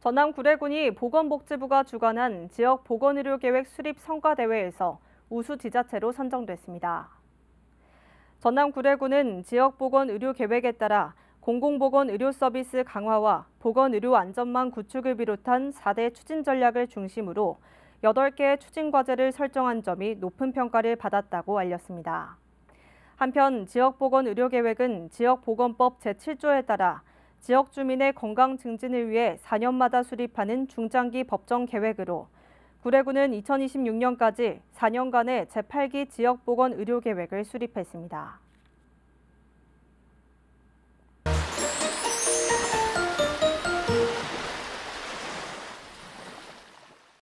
전남 구례군이 보건복지부가 주관한 지역 보건의료계획 수립 성과대회에서 우수 지자체로 선정됐습니다. 전남 구례군은 지역보건의료계획에 따라 공공보건의료서비스 강화와 보건의료 안전망 구축을 비롯한 4대 추진 전략을 중심으로 8개의 추진과제를 설정한 점이 높은 평가를 받았다고 알렸습니다. 한편 지역보건의료계획은 지역보건법 제7조에 따라 지역 주민의 건강 증진을 위해 4년마다 수립하는 중장기 법정 계획으로 구례군은 2026년까지 4년간의 제8기 지역보건의료계획을 수립했습니다.